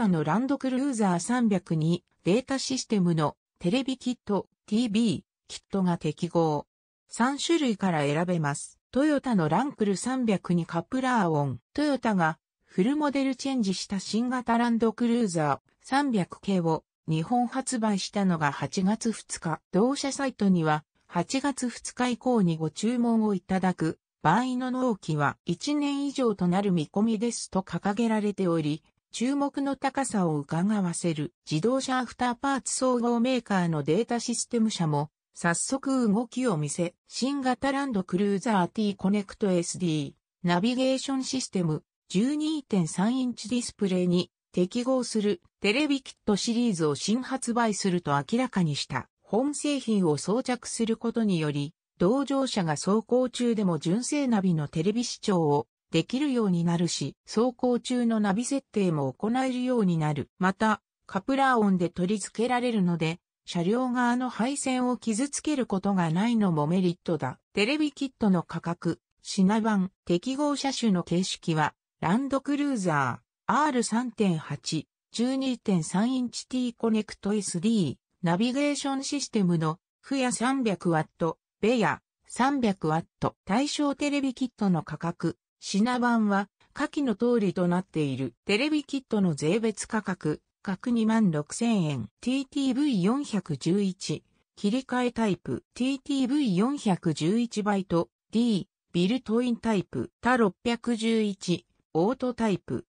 型のランドクルーザー302データシステムのテレビキット TB キットが適合。3種類から選べます。トヨタのランクル3 0にカプラーオン。トヨタがフルモデルチェンジした新型ランドクルーザー 300K を日本発売したのが8月2日。同社サイトには8月2日以降にご注文をいただく場合の納期は1年以上となる見込みですと掲げられており、注目の高さを伺わせる自動車アフターパーツ総合メーカーのデータシステム社も早速動きを見せ、新型ランドクルーザー T コネクト SD ナビゲーションシステム12.3インチディスプレイに適合するテレビキットシリーズを新発売すると明らかにした本製品を装着することにより、同乗者が走行中でも純正ナビのテレビ視聴をできるようになるし、走行中のナビ設定も行えるようになる。また、カプラー音で取り付けられるので、車両側の配線を傷つけることがないのもメリットだ。テレビキットの価格、品番、適合車種の形式は、ランドクルーザー R3.8、12.3インチ T コネクト SD、ナビゲーションシステムの、フや3 0 0ト、ベや3 0 0ト、対象テレビキットの価格、品番は下記の通りとなっている。テレビキットの税別価格、各2 6千円。TTV411。切り替えタイプ。TTV411 バイト。D。ビルトインタイプ。他611。オートタイプ。